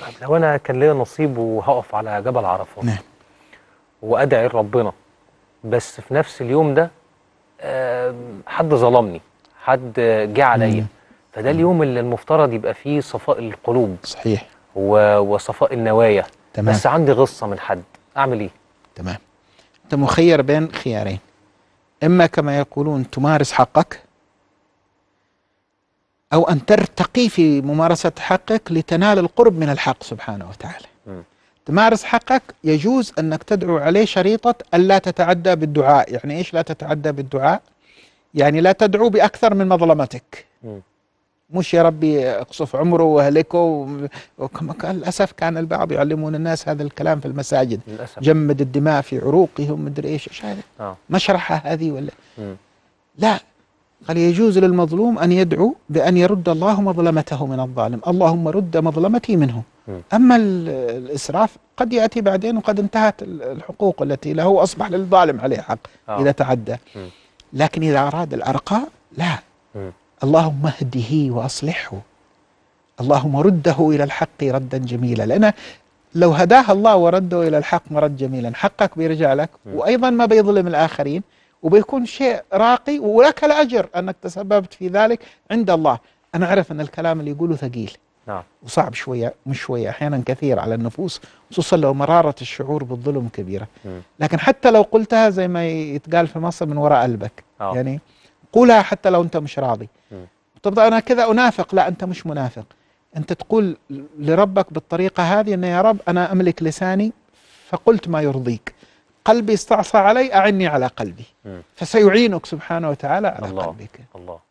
طب لو انا كان ليا نصيب وهقف على جبل عرفات نعم وادعي لربنا بس في نفس اليوم ده حد ظلمني حد جه عليا فده اليوم اللي المفترض يبقى فيه صفاء القلوب صحيح و... وصفاء النوايا تمام بس عندي غصه من حد اعمل ايه تمام انت مخير بين خيارين اما كما يقولون تمارس حقك أو أن ترتقي في ممارسة حقك لتنال القرب من الحق سبحانه وتعالى م. تمارس حقك يجوز أنك تدعو عليه شريطة ألا تتعدى بالدعاء يعني إيش لا تتعدى بالدعاء يعني لا تدعو بأكثر من مظلمتك م. مش يا ربي اقصف عمره واهلكه وكما كان للاسف كان البعض يعلمون الناس هذا الكلام في المساجد للأسف. جمد الدماء في عروقهم مدري ايش ايش هذا آه. مشرحه هذه ولا م. لا قال يجوز للمظلوم أن يدعو بأن يرد الله مظلمته من الظالم اللهم رد مظلمتي منه أما الإسراف قد يأتي بعدين وقد انتهت الحقوق التي له وأصبح للظالم عليه حق آه. إذا تعدى لكن إذا أراد الأرقاء لا اللهم اهده وأصلحه اللهم رده إلى الحق ردا جميلا لأن لو هداه الله ورده إلى الحق مرد جميلا حقك بيرجع لك وأيضا ما بيظلم الآخرين وبيكون شيء راقي ولك الأجر أنك تسببت في ذلك عند الله أنا أعرف أن الكلام اللي يقوله ثقيل نعم وصعب شوية مش شوية أحيانا كثير على النفوس خصوصا لو مرارة الشعور بالظلم كبيرة لكن حتى لو قلتها زي ما يتقال في مصر من وراء قلبك أوه. يعني قولها حتى لو أنت مش راضي طب أنا كذا أنافق لا أنت مش منافق أنت تقول لربك بالطريقة هذه أن يا رب أنا أملك لساني فقلت ما يرضيك قلبي استعصى علي أعني على قلبي فسيعينك سبحانه وتعالى على الله قلبك الله